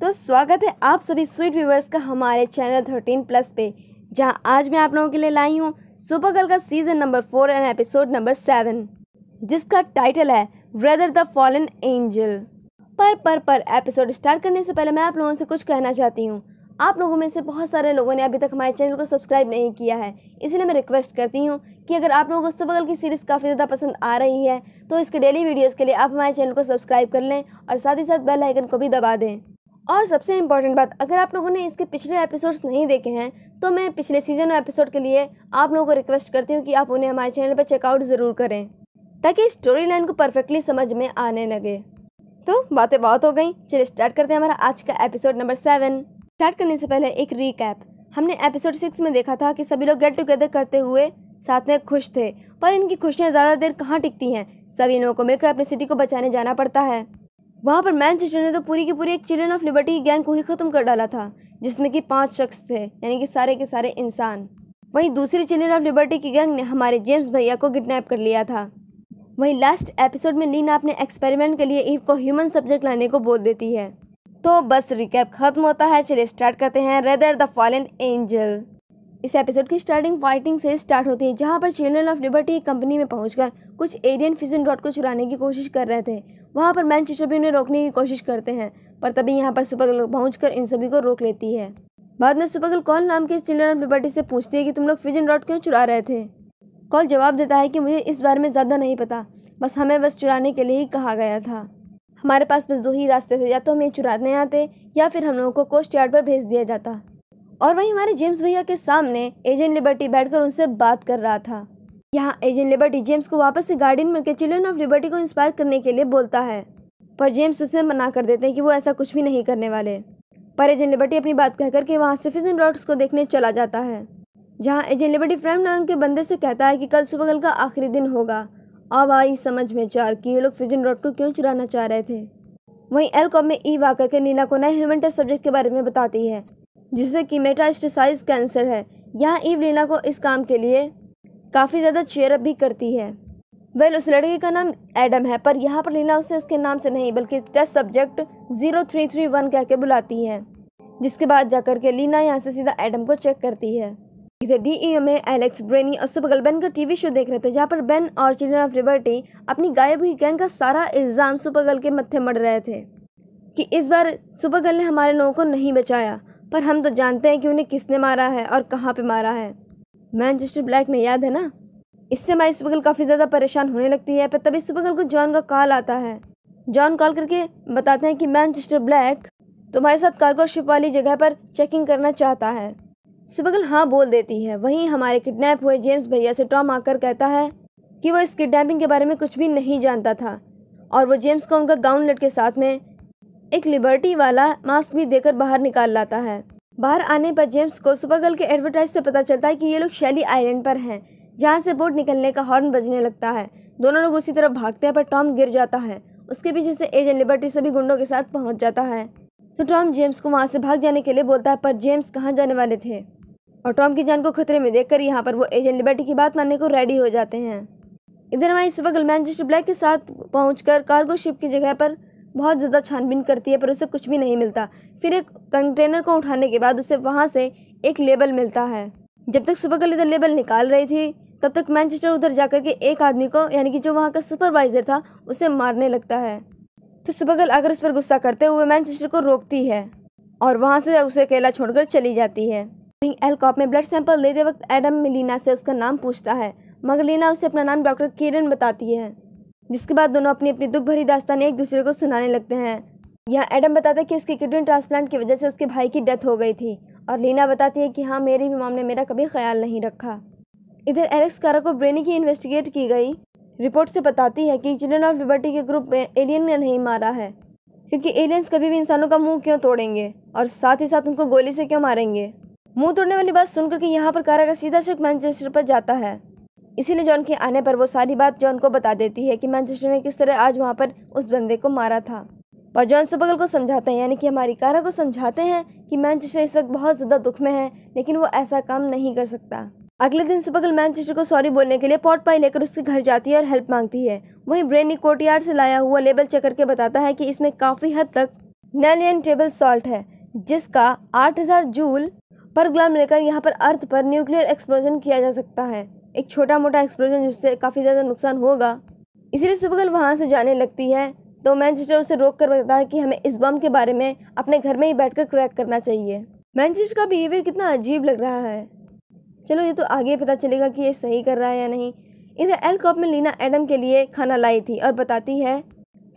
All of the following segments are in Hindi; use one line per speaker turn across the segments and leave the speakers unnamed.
तो स्वागत है आप सभी स्वीट व्यूवर्स का हमारे चैनल थर्टीन प्लस पे जहां आज मैं आप लोगों के लिए लाई हूं सुपर गर्ल का season number four and episode number seven जिसका टाइटल है ब्रदर द फॉलन एंजल पर पर पर एपिसोड स्टार्ट करने से पहले मैं आप लोगों से कुछ कहना चाहती हूँ आप लोगों में से बहुत सारे लोगों ने अभी तक हमारे चैनल को सब्सक्राइब नहीं किया है इसलिए मैं रिक्वेस्ट करती हूँ कि अगर आप लोगों को सुबगल की सीरीज़ काफ़ी ज़्यादा पसंद आ रही है तो इसके डेली वीडियोज़ के लिए आप हमारे चैनल को सब्सक्राइब कर लें और साथ ही साथ बेल आइकन को भी दबा दें और सबसे इम्पॉर्टेंट बात अगर आप लोगों ने इसके पिछले एपिसोड्स नहीं देखे हैं तो मैं पिछले सीजन और एपिसोड के लिए आप लोगों को रिक्वेस्ट करती हूँ कि आप उन्हें हमारे चैनल पर चेकआउट ज़रूर करें ताकि स्टोरी लाइन को परफेक्टली समझ में आने लगे तो बातें बहुत हो गई चलिए स्टार्ट करते हैं हमारा आज का एपिसोड नंबर सेवन स्टार्ट करने से पहले एक रीकैप हमने एपिसोड सिक्स में देखा था कि सभी लोग गेट टुगेदर करते हुए साथ में खुश थे पर इनकी खुशियाँ ज़्यादा देर कहाँ टिकती हैं सभी लोगों को मिलकर अपनी सिटी को बचाने जाना पड़ता है वहाँ पर मैनचेस्टर ने तो पूरी की पूरी एक चिल्ड्रन ऑफ लिबर्टी गैंग को ही ख़त्म कर डाला था जिसमें कि पांच शख्स थे यानी कि सारे के सारे इंसान वहीं दूसरी चिल्ड्रन ऑफ लिबर्टी की गैंग ने हमारे जेम्स भैया को किडनैप कर लिया था वहीं लास्ट एपिसोड में लीना अपने एक्सपेरिमेंट के लिए ईव को ह्यूमन सब्जेक्ट लाने को बोल देती है तो बस रिकैप खत्म होता है चलिए स्टार्ट करते हैं रेदर द फॉलन एंजल इस एपिसोड की स्टार्टिंग फाइटिंग से स्टार्ट होती है जहाँ पर चिल्ड्रन ऑफ लिबर्टी कंपनी में पहुंचकर कुछ एरियन फिजन रॉड को चुराने की कोशिश कर रहे थे वहाँ पर मैनचेस्टर भी उन्हें रोकने की कोशिश करते हैं पर तभी यहाँ पर सुपरगल पहुँच इन सभी को रोक लेती है बाद में सुपरगल कॉल नाम के चिल्ड्रन ऑफ लिबर्टी से पूछती है कि तुम लोग फिजन रॉड क्यों चुरा रहे थे कॉल जवाब देता है कि मुझे इस बारे में ज़्यादा नहीं पता बस हमें बस चुराने के लिए ही कहा गया था हमारे पास बस दो ही रास्ते थे या तो हम ये चुराने आते या फिर हम लोगों को कोस्ट यार्ड पर भेज दिया जाता और वहीं हमारे जेम्स भैया के सामने एजेंट लिबर्टी बैठकर उनसे बात कर रहा था यहाँ एजेंट लिबर्टी जेम्स को वापस से गार्डियन बनकर चिल्ड्रन ऑफ लिबर्टी को इंस्पायर करने के लिए बोलता है पर जेम्स उसे मना कर देते हैं कि वो ऐसा कुछ भी नहीं करने वाले पर एजेंट लिबर्टी अपनी बात कहकर के वहाँ से फिजन रॉड्स को देखने चला जाता है जहाँ एजेंट लिबर्टी फ्रेम नाम के बंदे से कहता है कि कल सुबह कल का आखिरी दिन होगा अब आई समझ में चार कि ये लोग फिजन रॉड को क्यों चुराना चाह रहे थे वहीं एलकॉम में ई वाकर के नीला को नए ह्यूमन टेस्ट सब्जेक्ट के बारे में बताती है जिसे कि मेटास्टिसाइज कैंसर है यहाँ ईव लीना को इस काम के लिए काफ़ी ज़्यादा चेयरअप भी करती है वेल उस लड़के का नाम एडम है पर यहाँ पर लीना उसे उसके नाम से नहीं बल्कि test subject zero three three one कह के बुलाती है जिसके बाद जाकर के लीना यहाँ से सीधा एडम को चेक करती है इधर डीईओ में एलेक्स ब्रेनी और सुबह बेन का टीवी शो देख रहे थे जहां पर बेन और चिल्ड्रन ऑफ लिबर्टी अपनी गायब हुई गैंग का सारा इल्ज़ाम सुपरगल के मत्थे मड़ रहे थे कि इस बार सुपरगल ने हमारे लोगों को नहीं बचाया पर हम तो जानते हैं कि उन्हें किसने मारा है और कहाँ पे मारा है मैनचेस्टर ब्लैक ने याद है ना इससे हमारी सुपरगल काफ़ी ज़्यादा परेशान होने लगती है पर तभी सुपरगल को जॉन का कॉल आता है जॉन कॉल करके बताते हैं कि मैनचेस्टर ब्लैक तुम्हारे साथ कार्गो शिप वाली जगह पर चेकिंग करना चाहता है सिबगल हाँ बोल देती है वहीं हमारे किडनैप हुए जेम्स भैया से टॉम आकर कहता है कि वो इस किडनैपिंग के बारे में कुछ भी नहीं जानता था और वो जेम्स को उनका गाउन लट के साथ में एक लिबर्टी वाला मास्क भी देकर बाहर निकाल लाता है बाहर आने पर जेम्स को सुबगल के एडवर्टाइज से पता चलता है कि ये लोग शैली आइलैंड पर हैं जहाँ से बोट निकलने का हॉर्न बजने लगता है दोनों लोग उसी तरफ भागते हैं पर टॉम गिर जाता है उसके पीछे से एजेंट लिबर्टी सभी गुंडों के साथ पहुँच जाता है तो टॉम जेम्स को वहाँ से भाग जाने के लिए बोलता है पर जेम्स कहाँ जाने वाले थे और टॉम की जान को खतरे में देखकर यहाँ पर वो एजेंट लिबर्टी की बात मानने को रेडी हो जाते हैं इधर हमारी सुबह मैनचेस्टर ब्लैक के साथ पहुंचकर कार्गो शिप की जगह पर बहुत ज़्यादा छानबीन करती है पर उसे कुछ भी नहीं मिलता फिर एक कंटेनर को उठाने के बाद उसे वहाँ से एक लेबल मिलता है जब तक सुबह गल इधर लेबल निकाल रही थी तब तक मैनचेस्टर उधर जाकर के एक आदमी को यानी कि जो वहाँ का सुपरवाइजर था उसे मारने लगता है तो सुबह गल आकर उस पर गुस्सा करते हुए मैनचेस्टर को रोकती है और वहाँ से उसे अकेला छोड़कर चली जाती है वहीं एलकॉप में ब्लड सैंपल लेते वक्त एडम मिलीना से उसका नाम पूछता है मगर लीना उसे अपना नाम डॉक्टर किरण बताती है जिसके बाद दोनों अपनी अपनी दुख भरी दास्तान एक दूसरे को सुनाने लगते हैं यहाँ एडम बताता है कि उसकी किडनी ट्रांसप्लांट की वजह से उसके भाई की डेथ हो गई थी और लीना बताती है कि हाँ मेरी भी माम ने मेरा कभी ख्याल नहीं रखा इधर एलेक्स कारा को ब्रेनी की इन्वेस्टिगेट की गई रिपोर्ट से बताती है कि चिल्ड्रन ऑफ लिबर्टी के ग्रुप में एलियन ने नहीं मारा है क्योंकि एलियंस कभी भी इंसानों का मुंह क्यों तोड़ेंगे और साथ ही साथ उनको गोली से क्यों मारेंगे मुंह तोड़ने वाली बात सुनकर के यहाँ पर कारा का सीधा शक मैनचेस्टर पर जाता है इसीलिए जॉन के आने पर वो सारी बात जॉन को बता देती है कि मैनचेस्टर ने किस तरह आज वहाँ पर उस बंदे को मारा था और जॉन सबगल को समझाते हैं यानी कि हमारी कारा को समझाते हैं कि मैनचेस्टर इस वक्त बहुत ज़्यादा दुख में है लेकिन वो ऐसा काम नहीं कर सकता अगले दिन सुबगल मैनचेस्टर को सॉरी बोलने के लिए पॉट पाई लेकर उसके घर जाती है और हेल्प मांगती है वहीं ब्रेनी कोर्टयार्ड से लाया हुआ लेबल चेक करके बताता है कि इसमें काफ़ी हद तक नैलियन टेबल सॉल्ट है जिसका 8000 जूल पर ग्लाम लेकर यहाँ पर अर्थ पर न्यूक्लियर एक्सप्लोजन किया जा सकता है एक छोटा मोटा एक्सप्लोजन जिससे काफ़ी ज़्यादा नुकसान होगा इसीलिए सुबगल वहाँ से जाने लगती है तो मैनचेस्टर उसे रोक कर बताता है कि हमें इस बम के बारे में अपने घर में ही बैठकर क्रैक करना चाहिए मैनचेस्टर का बिहेवियर कितना अजीब लग रहा है चलो ये तो आगे पता चलेगा कि ये सही कर रहा है या नहीं इधर एल कॉप में लीना एडम के लिए खाना लाई थी और बताती है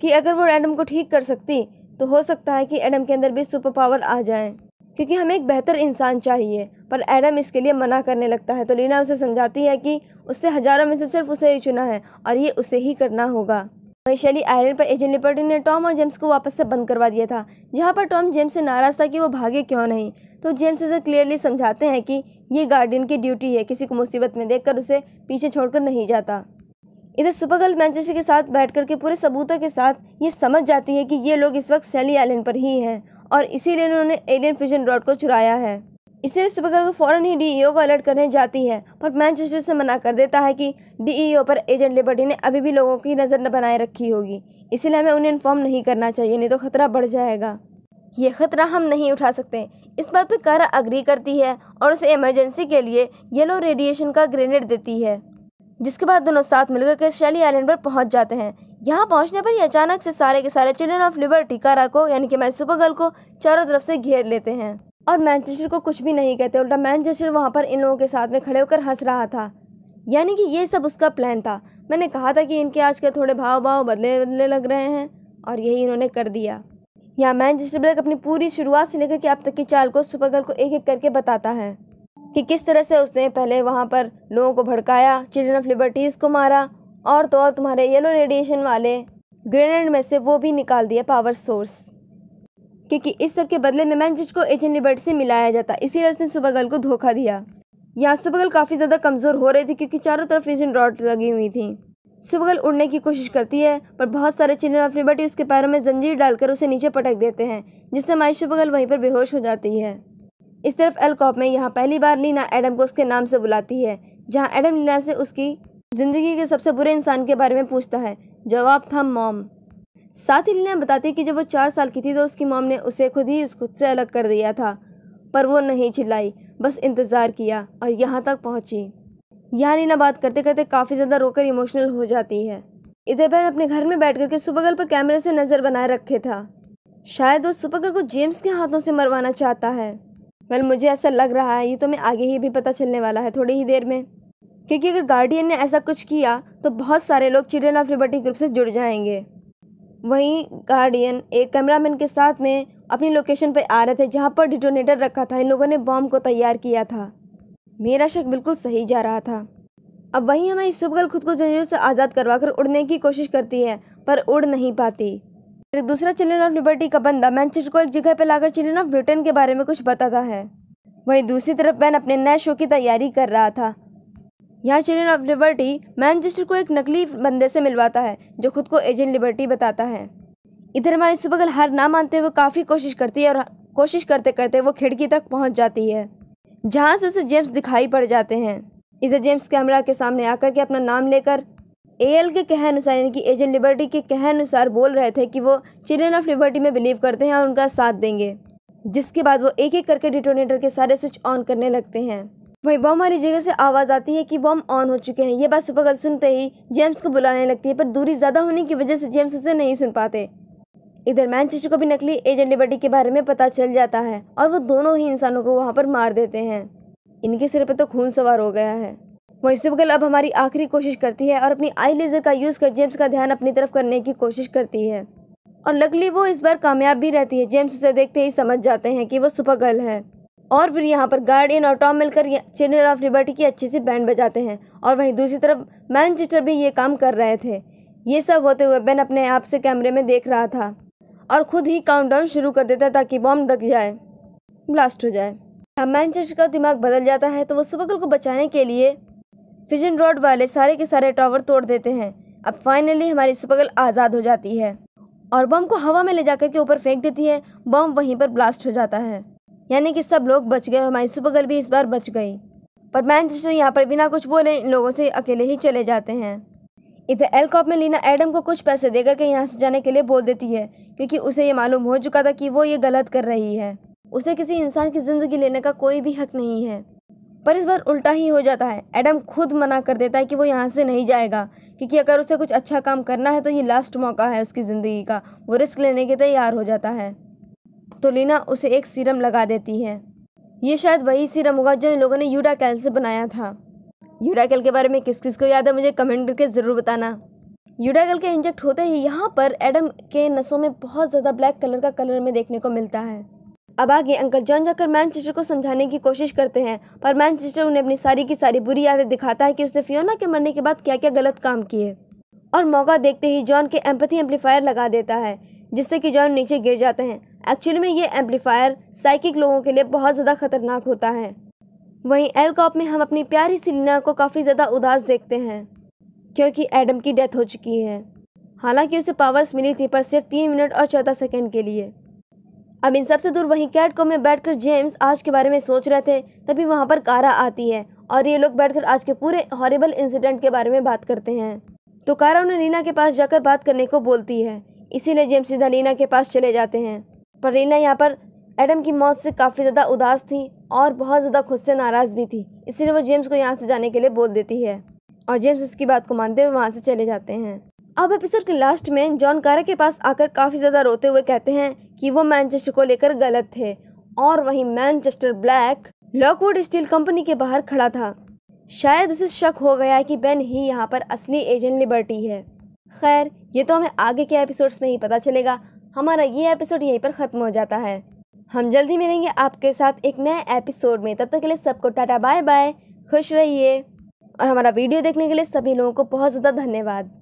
कि अगर वो एडम को ठीक कर सकती तो हो सकता है कि एडम के अंदर भी सुपर पावर आ जाए क्योंकि हमें एक बेहतर इंसान चाहिए पर एडम इसके लिए मना करने लगता है तो लीना उसे समझाती है कि उससे हज़ारों में से सिर्फ उसे ही चुना है और ये उसे ही करना होगा वैशाली आयरन पर एजेंट लिपर्टी ने टॉम और जेम्स को वापस से बंद करवा दिया था जहाँ पर टॉम जेम्स से नाराज़ था कि वो भागे क्यों नहीं तो जेम्स उसे क्लियरली समझाते हैं कि ये गार्डियन की ड्यूटी है किसी को मुसीबत में देख उसे पीछे छोड़कर नहीं जाता इधर सुपरगर्ल मैनचेस्टर के साथ बैठ के पूरे सबूतों के साथ ये समझ जाती है कि ये लोग इस वक्त शैली आइलैंड पर ही हैं और इसीलिए उन्होंने एलियन फिजन रॉड को चुराया है इसीलिए सुपरगर्ल e को फ़ौरन ही डीईओ को अलर्ट करने जाती है पर मैनचेस्टर से मना कर देता है कि डीईओ e पर एजेंट लिबर्टी ने अभी भी लोगों की नज़र न बनाए रखी होगी इसीलिए हमें उन्हें इन्फॉर्म नहीं करना चाहिए नहीं तो खतरा बढ़ जाएगा ये खतरा हम नहीं उठा सकते इस बात पर कारा अग्री करती है और उसे इमरजेंसी के लिए येलो रेडिएशन का ग्रेनेड देती है जिसके बाद दोनों साथ मिलकर के शैली आइलैंड पर पहुंच जाते हैं यहाँ पहुँचने पर ही अचानक से सारे के सारे चिल्ड्रन ऑफ लिबर्टी कारा को यानी कि मैं सुपर गर्ल को चारों तरफ से घेर लेते हैं और मैनचेस्टर को कुछ भी नहीं कहते उल्टा मैनचेस्टर वहाँ पर इन लोगों के साथ में खड़े होकर हंस रहा था यानी कि ये सब उसका प्लान था मैंने कहा था कि इनके आज के थोड़े भाव भाव बदले बदले लग रहे हैं और यही इन्होंने कर दिया यहाँ मैनचेस्टर ब्लैक अपनी पूरी शुरुआत से लेकर के अब तक की चाल को सुपरगर्ल को एक एक करके बताता है कि किस तरह से उसने पहले वहाँ पर लोगों को भड़काया चिल्ड्रन ऑफ लिबर्टीज़ को मारा और तो और तुम्हारे येलो रेडिएशन वाले ग्रेनेड में से वो भी निकाल दिया पावर सोर्स क्योंकि इस सब के बदले में मैं जिसको एजेंट लिबर्ट से मिलाया जाता इसीलिए उसने सुबगल को धोखा दिया यहाँ सुबगल काफ़ी ज़्यादा कमज़ोर हो रही थी क्योंकि चारों तरफ एजेंट रॉड लगी हुई थी सुबगल उड़ने की कोशिश करती है पर बहुत सारे चिल्ड्रन ऑफ लिबर्टी उसके पैरों में जंजीर डालकर उसे नीचे पटक देते हैं जिससे माई सुबगल वहीं पर बेहोश हो जाती है इस तरफ एलकॉप में यहाँ पहली बार लीना एडम को उसके नाम से बुलाती है जहाँ एडम लीना से उसकी जिंदगी के सबसे बुरे इंसान के बारे में पूछता है जवाब था मॉम साथ ही लीना बताती कि जब वो चार साल की थी तो उसकी मॉम ने उसे खुद ही उस खुद से अलग कर दिया था पर वो नहीं चिल्लाई बस इंतज़ार किया और यहाँ तक पहुँची यहाँ लीना बात करते करते काफ़ी ज़्यादा रोकर इमोशनल हो जाती है इधर बहन अपने घर में बैठ करके सुपगल पर कैमरे से नज़र बनाए रखे था शायद वो सुपगल को जेम्स के हाथों से मरवाना चाहता है वेल मुझे ऐसा लग रहा है ये तो मैं आगे ही भी पता चलने वाला है थोड़ी ही देर में क्योंकि अगर गार्डियन ने ऐसा कुछ किया तो बहुत सारे लोग चिल्ड्रेन ऑफ लिबर्टी ग्रुप से जुड़ जाएंगे वहीं गार्डियन एक कैमरामैन के साथ में अपनी लोकेशन पर आ रहे थे जहाँ पर डिटोनेटर रखा था इन लोगों ने बॉम्ब को तैयार किया था मेरा शक बिल्कुल सही जा रहा था अब वहीं हमारी सुबगल खुद को जंजीरों से आज़ाद करवाकर उड़ने की कोशिश करती है पर उड़ नहीं पाती एक दूसरा चिल्ड्रेन ऑफ लिबर्टी का बंदा मैनचेस्टर को एक जगह पर लाकर चिल्ड्रेन ऑफ ब्रिटेन के बारे में कुछ बताता है वहीं दूसरी तरफ बैन अपने नए शो की तैयारी कर रहा था यहाँ चिल्ड्रेन ऑफ लिबर्टी मैनचेस्टर को एक नकली बंदे से मिलवाता है जो खुद को एजेंट लिबर्टी बताता है इधर हमारी सुबगल हार ना मानते हुए काफ़ी कोशिश करती है और कोशिश करते करते वो खिड़की तक पहुँच जाती है जहाँ से उसे जेम्स दिखाई पड़ जाते हैं इधर जेम्स कैमरा के सामने आकर के अपना नाम लेकर एल के कह अनुसार यानी कि एजेंट लिबर्टी के कह अनुसार बोल रहे थे कि वो चिल्ड्रेन ऑफ लिबर्टी में बिलीव करते हैं और उनका साथ देंगे जिसके बाद वो एक एक करके डिटोनेटर के सारे स्विच ऑन करने लगते हैं वही बम वाली जगह से आवाज़ आती है कि बम ऑन हो चुके हैं ये बात सुपर सुनते ही जेम्स को बुलाने लगती है पर दूरी ज़्यादा होने की वजह से जेम्स उसे नहीं सुन पाते इधर मैनचेस्टर को भी नकली एजेंट लिबर्टी के बारे में पता चल जाता है और वो दोनों ही इंसानों को वहाँ पर मार देते हैं इनके सिर पर तो खून सवार हो गया है वही सुपगल अब हमारी आखिरी कोशिश करती है और अपनी आई लेजर का यूज़ कर जेम्स का ध्यान अपनी तरफ करने की कोशिश करती है और लकली वो इस बार कामयाब भी रहती है जेम्स उसे देखते ही समझ जाते हैं कि वो सुपर गर्ल है और फिर यहाँ पर गार्डियन और टॉम मिलकर चैनल ऑफ लिबर्टी की अच्छे से बैंड बजाते हैं और वहीं दूसरी तरफ मैनचेस्टर भी ये काम कर रहे थे ये सब होते हुए बेन अपने आप से कैमरे में देख रहा था और खुद ही काउंटडाउन शुरू कर देता ताकि बॉम्ब दग जाए ब्लास्ट हो जाए मैनचेस्टर का दिमाग बदल जाता है तो वो सुबकल को बचाने के लिए फिजन रोड वाले सारे के सारे टावर तोड़ देते हैं अब फाइनली हमारी सुपगल आज़ाद हो जाती है और बम को हवा में ले जाकर के ऊपर फेंक देती है बम वहीं पर ब्लास्ट हो जाता है यानी कि सब लोग बच गए हमारी सुबह भी इस बार बच गई पर मैनचेस्टर यहाँ पर बिना कुछ बोले इन लोगों से अकेले ही चले जाते हैं इधर एलकॉप में लीना एडम को कुछ पैसे देकर के यहाँ से जाने के लिए बोल देती है क्योंकि उसे ये मालूम हो चुका था कि वो ये गलत कर रही है उसे किसी इंसान की ज़िंदगी लेने का कोई भी हक नहीं है पर इस बार उल्टा ही हो जाता है एडम खुद मना कर देता है कि वो यहाँ से नहीं जाएगा क्योंकि अगर उसे कुछ अच्छा काम करना है तो ये लास्ट मौका है उसकी ज़िंदगी का वो रिस्क लेने के तैयार हो जाता है तो लीना उसे एक सीरम लगा देती है ये शायद वही सीरम होगा जो इन लोगों ने यूडाकैल से बनाया था यूडाकेल के बारे में किस किस को याद है मुझे कमेंट करके ज़रूर बताना यूडाकेल के इंजेक्ट होते ही यहाँ पर एडम के नसों में बहुत ज़्यादा ब्लैक कलर का कलर में देखने को मिलता है अब आगे अंकल जॉन जाकर मैनचेस्टर को समझाने की कोशिश करते हैं पर मैनचेस्टर उन्हें अपनी सारी की सारी बुरी यादें दिखाता है कि उसने फियोना के मरने के बाद क्या क्या गलत काम किए और मौका देखते ही जॉन के एम्पथी एम्पलीफायर लगा देता है जिससे कि जॉन नीचे गिर जाते हैं एक्चुअली में ये एम्पलीफायर साइकिक लोगों के लिए बहुत ज़्यादा ख़तरनाक होता है वहीं एल कॉप में हम अपनी प्यारी सिलीना को काफ़ी ज़्यादा उदास देखते हैं क्योंकि एडम की डेथ हो चुकी है हालांकि उसे पावर्स मिली थी पर सिर्फ तीन मिनट और चौदह सेकेंड के लिए अब इन सबसे दूर वहीं कैट को में बैठकर जेम्स आज के बारे में सोच रहे थे तभी वहाँ पर कारा आती है और ये लोग बैठकर आज के पूरे हॉरेबल इंसिडेंट के बारे में बात करते हैं तो कारा उन्हें रीना के पास जाकर बात करने को बोलती है इसीलिए जेम्स सीधा लीना के पास चले जाते हैं पर रीना यहाँ पर एडम की मौत से काफ़ी ज़्यादा उदास थी और बहुत ज़्यादा खुद से नाराज़ भी थी इसीलिए वो जेम्स को यहाँ से जाने के लिए बोल देती है और जेम्स उसकी बात को मानते हुए वहाँ से चले जाते हैं अब एपिसोड के लास्ट में जॉन कारा के पास आकर काफ़ी ज़्यादा रोते हुए कहते हैं कि वो मैनचेस्टर को लेकर गलत थे और वहीं Manchester Black Lockwood steel company के बाहर खड़ा था शायद उसे शक हो गया है कि बेन ही यहाँ पर असली एजेंट लिबर्टी है खैर ये तो हमें आगे के एपिसोड्स में ही पता चलेगा हमारा ये एपिसोड यहीं पर ख़त्म हो जाता है हम जल्दी मिलेंगे आपके साथ एक नए एपिसोड में तब तक के लिए सबको टाटा बाय बाय खुश रहिए और हमारा वीडियो देखने के लिए सभी लोगों को बहुत ज़्यादा धन्यवाद